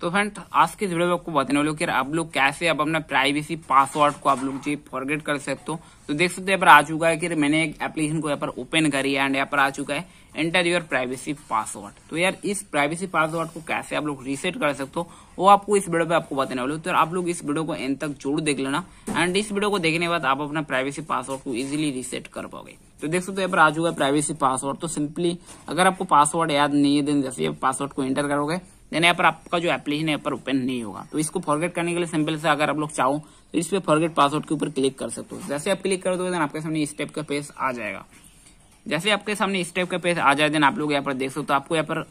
तो फ्रेंड आज के वीडियो में आपको बताने वाले कि आप लोग कैसे आप अपना प्राइवेसी पासवर्ड को आप लोग जी फॉरगेट कर सकते हो तो देख सकते हो यहाँ पर आ चुका है कि मैंने एक एप्लीकेशन को यहाँ पर ओपन करी है एंड यहाँ पर आ चुका है एंटर योर प्राइवेसी पासवर्ड तो यार इस प्राइवेसी पासवर्ड को कैसे आप लोग रीसेट कर सकते हो वो आपको इस वीडियो में आपको बताने वाले तो आप लोग इस वीडियो को एंड तक जोड़ देख लेना एंड इस वीडियो को देखने के बाद आप अपना प्राइवेसी पासवर्ड को इजिली रीसेट कर पाओगे तो देख सकते हो यहाँ पर आ चुका है प्राइवेसी पासवर्ड तो सिंपली अगर आपको पासवर्ड याद नहीं है देन जैसे पासवर्ड को एंटर करोगे देन यहाँ पर आपका जो एप्लीकेशन यहाँ पर ओपन नहीं होगा तो इसको फॉरगेट करने के लिए सिंपल से अगर आप लोग चाहो तो इस पर फॉरगेट पासवर्ड के ऊपर क्लिक कर सकते हो जैसे आप क्लिक कर दो देन आपके सामने इस टाइप का पेज आ जाएगा जैसे आपके सामने इस टाइप का पेज आ जाए देन आप लोग यहाँ पर देख सकते हो तो आपको यहाँ पर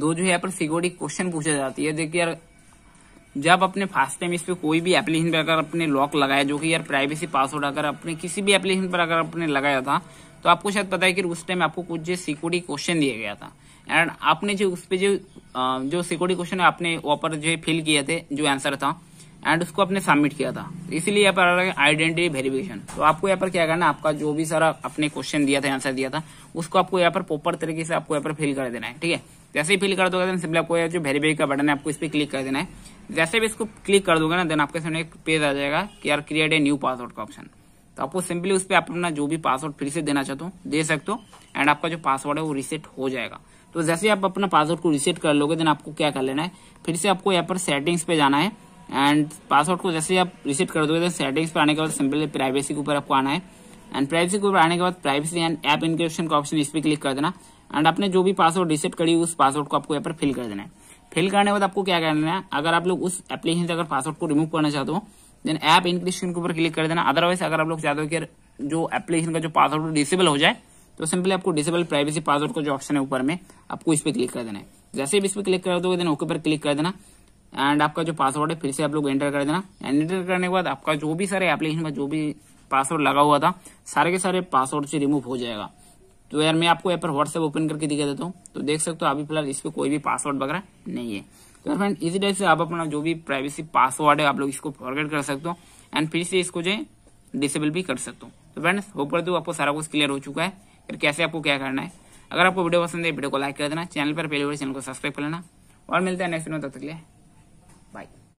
दो जो यहाँ पर सिक्योरिटी क्वेश्चन पूछा जाती है देखिए यार जब अपने फास्ट टाइम इस पर कोई भी एप्लीकेशन पर अगर अपने लॉक लगाया जो कि यार प्राइवेसी पासवर्ड अगर अपने किसी भी एप्लीकेशन पर अगर अपने लगाया था तो आपको शायद पता है कि उस टाइम आपको कुछ सिक्योरिटी क्वेश्चन दिया गया था एंड आपने जो उस पर जो जो सिक्योरिटी क्वेश्चन है आपने वहां पर जो फिल किए थे जो आंसर था एंड उसको आपने सबमिट किया था इसीलिए यहाँ पर आइडेंटिटी वेरिफिकेशन तो आपको यहाँ पर क्या करना आपका जो भी सारा आपने क्वेश्चन दिया था आंसर दिया था उसको आपको यहाँ पर प्रॉपर तरीके से आपको यहाँ पर फिल कर देना है ठीक है जैसे ही फिल कर दोगे देन सिंपली आपको जो वेरीफाई का बटन है आपको इस पर क्लिक कर देना है जैसे भी इसको क्लिक कर दोगे ना देन आपके सामने एक पेज आ जाएगा कि यार क्रिएट ए न्यू पासवर्ड का ऑप्शन तो आपको सिंपली उस पर आप अपना जो भी पासवर्ड फिर से देना चाहते हो दे सकते हो एंड आपका जो पासवर्ड है वो रिसेट हो जाएगा तो जैसे आप अपना पासवर्ड को रिसेट कर लोगे देन आपको क्या कर लेना है फिर से आपको यहाँ पर सेटिंग्स पे जाना है एंड पासवर्ड को जैसे आप रिसेट कर दोगे देन सेटिंग्स पे आने के बाद सिंपली प्राइवेसी के ऊपर आपको आना है एंड प्राइवेसी के ऊपर आने के बाद प्राइवेसी एंड ऐप इनक्रिप्शन का ऑप्शन इस पर क्लिक कर देना एंड आपने जो भी पासवर्ड रिसेट करी उस पासवर्ड को आपको यहाँ पर फिल कर देना है फिल करने के बाद आपको क्या करना है अगर आप लोग उस एप्लीकेशन से अगर पासवर्ड को रिमूव करना चाहते हो देन ऐप इनक्रिप्शन के ऊपर क्लिक कर देना अदरवाइज अगर आप लोग चाहते हो कि जो एप्लीकेशन का जो पासवर्ड डिसेबल हो जाए तो सिंपली आपको डिसेबल प्राइवेसी पासवर्ड का जो ऑप्शन है ऊपर में आपको इस पर क्लिक कर देना है जैसे भी इस पर क्लिक कर दोगे देन ओके पर क्लिक कर देना एंड आपका जो पासवर्ड है फिर से आप लोग एंटर कर देना एंड एंटर करने के बाद आपका जो भी सारे एप्लीकेशन का जो भी पासवर्ड लगा हुआ था सारे के सारे पासवर्ड से रिमूव हो जाएगा तो यार मैं आपको यहाँ पर व्हाट्सएप ओपन करके दिखा देता हूँ तो देख सकते हो अभी फिलहाल इस पर कोई भी पासवर्ड वगैरह नहीं है तो यार फ्रेंड इसी टाइप से आप अपना जो भी प्राइवेसी पासवर्ड है आप लोग इसको फॉरगेट कर सकते हो एंड फिर से इसको जो है डिसेबल भी कर सकते हो तो फ्रेंड्स होप कर दो आपको सारा कुछ क्लियर हो चुका है फिर कैसे आपको क्या करना है अगर आपको वीडियो पसंद है वीडियो को लाइक कर देना चैनल पर पहले चैनल को सब्सक्राइब कर लेना और मिलते हैं नेक्स्ट वीडियो तब तक के लिए बाय